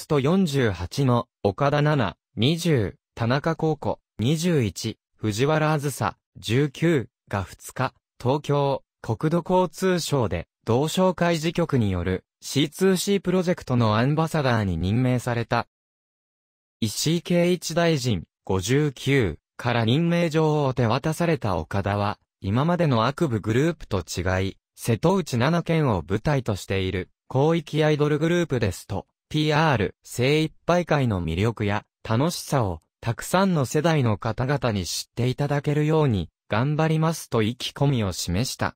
スト48の、岡田7、20、田中高校、21、藤原あずさ、19が2日、東京、国土交通省で、同省会事局による C2C プロジェクトのアンバサダーに任命された。石井圭一大臣、59から任命状を手渡された岡田は、今までの悪部グループと違い、瀬戸内7県を舞台としている、広域アイドルグループですと、PR 精一杯会の魅力や楽しさをたくさんの世代の方々に知っていただけるように頑張りますと意気込みを示した。